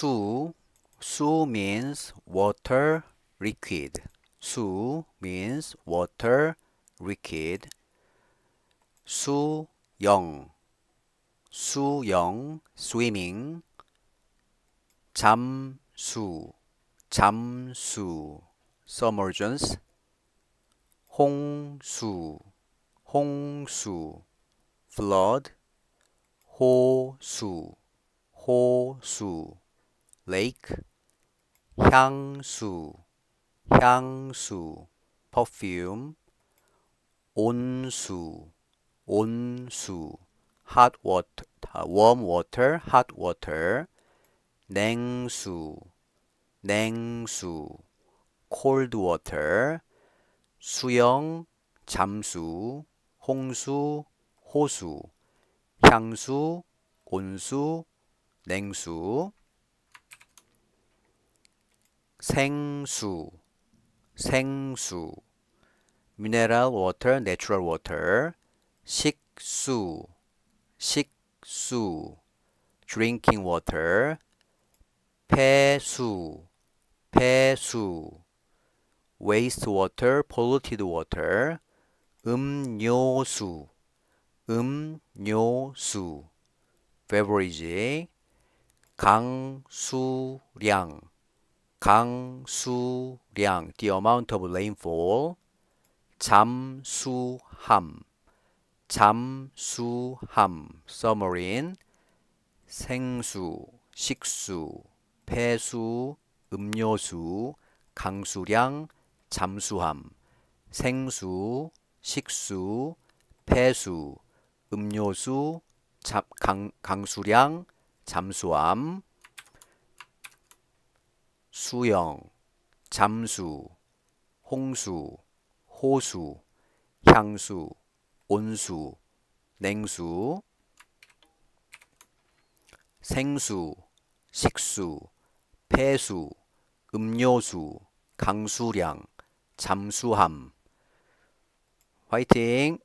수, 수 means water liquid. 수 means water liquid. 수영, 수영, swimming. 잠수, 잠수, submergence. 홍수, 홍수, flood. 호수, 호수. lake 향수 향수 perfume 온수 온수 hot water warm water hot water 냉수 냉수 cold water 수영 잠수 홍수 호수 향수 온수 냉수 생수, 생수, mineral water, natural water, 식수, 식수, drinking water, 폐수, 폐수, waste water, polluted water, 음료수, 음료수, beverage, 강수량, 강수량 the amount of rainfall 잠수함 잠수함 submarine 생수 식수 폐수 음료수 강수량 잠수함 생수 식수 폐수 음료수 잡, 강, 강수량 잠수함 수영, 잠수, 홍수, 호수, 향수, 온수, 냉수, 생수, 식수, 폐수, 음료수, 강수량, 잠수함. 화이팅!